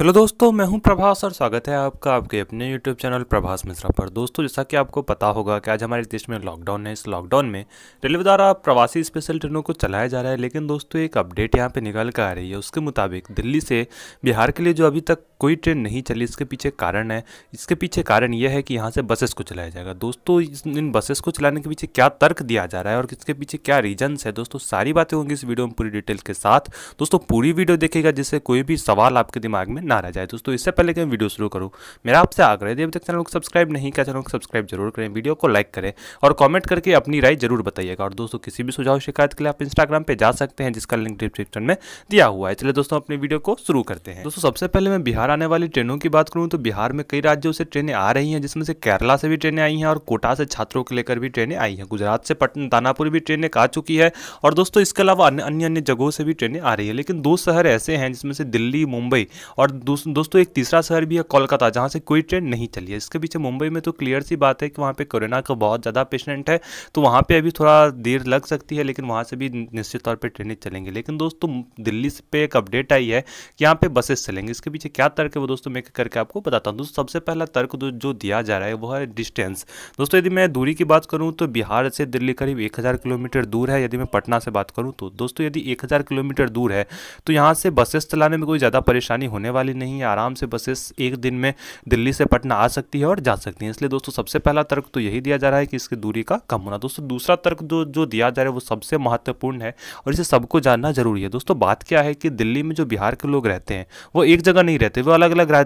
hello दोस्तों मैं हूं प्रभास और स्वागत है आपका आपके अपने यूट्यूब चैनल प्रभास मिश्रा पर दोस्तों जैसा कि आपको पता होगा कि आज हमारे देश में लॉकडाउन है इस लॉकडाउन में रेलवे द्वारा प्रवासी स्पेशल ट्रेनों को चलाया जा रहा है लेकिन दोस्तों एक अपडेट यहां पे निकल कर आ रही है उसके मुताबिक दिल्ली से बिहार के लिए जो अभी तक कोई ट्रेन नहीं चली इसके पीछे कारण है इसके पीछे कारण यह है कि यहाँ से बसेस को चलाया जाएगा दोस्तों इन बसेस को चलाने के पीछे क्या तर्क दिया जा रहा है और इसके पीछे क्या रीजन्स है दोस्तों सारी बातें होंगी इस वीडियो में पूरी डिटेल के साथ दोस्तों पूरी वीडियो देखेगा जिससे कोई भी सवाल आपके दिमाग में ना रह जाए दोस्तों इससे पहले कि मैं वीडियो शुरू करूँ मेरा आपसे आग्रह है अभी तक चैनल को सब्सक्राइब नहीं किया चैनल को सब्सक्राइब जरूर करें वीडियो को लाइक करें और कॉमेंट करके अपनी राय जरूर बताइएगा और दोस्तों किसी भी सुझाव शिकायत के लिए आप इंस्टाग्राम पर जा सकते हैं जिसका लिंक डिस्क्रिप्शन में दिया हुआ है चलिए दोस्तों अपने वीडियो को शुरू करते हैं दोस्तों सबसे पहले मैं बिहार आने वाली ट्रेनों की बात करूँ तो बिहार में कई राज्यों से ट्रेनें आ रही हैं जिसमें से केरला से भी ट्रेनें आई हैं और कोटा से छात्रों को लेकर भी ट्रेनें आई हैं गुजरात से पटना दानापुर भी ट्रेनें आ चुकी है और दोस्तों इसके अलावा अन्य अन्य जगहों से भी ट्रेनें आ रही है लेकिन दो शहर ऐसे हैं जिसमें से दिल्ली मुंबई और दोस्तों एक तीसरा शहर भी है कोलकाता जहाँ से कोई ट्रेन नहीं चली है इसके पीछे मुंबई में तो क्लियर सी बात है कि वहाँ पे कोरोना का बहुत ज़्यादा पेशेंट है तो वहाँ पे अभी थोड़ा देर लग सकती है लेकिन वहाँ से भी निश्चित तौर पर ट्रेनें चलेंगी लेकिन दोस्तों दिल्ली पे एक अपडेट आई है कि यहाँ पर बसेस चलेंगे इसके पीछे क्या तर्क है वो दोस्तों मैं करके आपको बताता हूँ दोस्तों सबसे पहला तर्क जो दिया जा रहा है वो है डिस्टेंस दोस्तों यदि मैं दूरी की बात करूँ तो बिहार से दिल्ली करीब एक किलोमीटर दूर है यदि मैं पटना से बात करूँ तो दोस्तों यदि एक किलोमीटर दूर है तो यहाँ से बसेस चलाने में कोई ज़्यादा परेशानी होने वाली वाली नहीं है आराम से बसेस एक दिन में दिल्ली से पटना आ सकती है और जा सकती है इसलिए दोस्तों सबसे पहला तर्क तो यही दिया जा रहा है कि इसकी दूरी का कम होना दोस्तों दूसरा तर्क जो जो दिया जा रहा है वो सबसे महत्वपूर्ण है और इसे सबको जानना जरूरी है दोस्तों बात क्या है कि दिल्ली में जो बिहार के लोग रहते हैं वो एक जगह नहीं रहते वो अलग अलग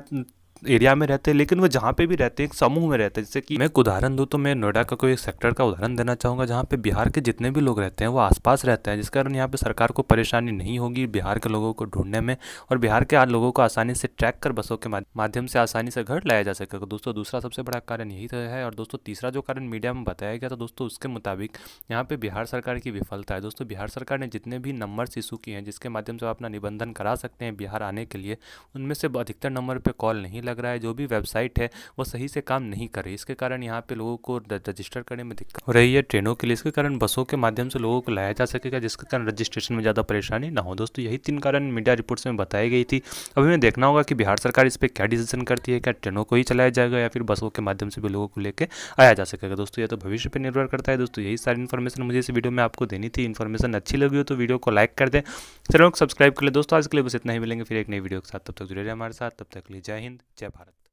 एरिया में रहते हैं लेकिन वो जहाँ पे भी रहते हैं एक समूह में रहते हैं जैसे कि मैं एक उदाहरण दूँ तो मैं नोएडा का कोई एक सेक्टर का उदाहरण देना चाहूँगा जहाँ पे बिहार के जितने भी लोग रहते हैं वो आसपास रहते हैं जिस कारण यहाँ पर सरकार को परेशानी नहीं होगी बिहार के लोगों को ढूंढने में और बिहार के लोगों को आसानी से ट्रैक कर बसों के माध्यम से आसानी से घर लाया जा सकेगा दोस्तों दूसरा सबसे बड़ा कारण यही तो है और दोस्तों तीसरा जो कारण मीडिया में बताया गया था दोस्तों उसके मुताबिक यहाँ पर बिहार सरकार की विफलता है दोस्तों बिहार सरकार ने जितने भी नंबर इशू किए हैं जिसके माध्यम से आप अपना निबंधन करा सकते हैं बिहार आने के लिए उनमें से अधिकतर नंबर पर कॉल नहीं लगा लग रहा है जो भी वेबसाइट है वो सही से काम नहीं कर रही इसके कारण यहाँ पे लोगों को रजिस्टर करने में दिक्कत हो रही है ट्रेनों के लिए इसके कारण बसों के माध्यम से लोगों को लाया जा सकेगा जिसके कारण रजिस्ट्रेशन में ज़्यादा परेशानी ना हो दोस्तों यही तीन कारण मीडिया रिपोर्ट्स में बताई गई थी अभी हमें देखना होगा कि बिहार सरकार इस पर क्या डिसीजन करती है क्या ट्रेनों को ही चलाया जाएगा या फिर बसों के माध्यम से भी लोगों को लेकर आया जा सकेगा दोस्तों यह तो भविष्य पर निर्भर करता है दोस्तों यही सारी इन्फॉर्मेशन मुझे इस वीडियो में आपको देनी थी इन्फॉर्मेशन अच्छी लगी हो तो वीडियो को लाइक कर दें चलो सब्सक्राइब कर ले दोस्तों आज के लिए बस इतना ही मिलेंगे फिर एक नई वीडियो के साथ तब तक जुड़े रहे हमारे साथ तब तक लिए जय हिंद जय भारत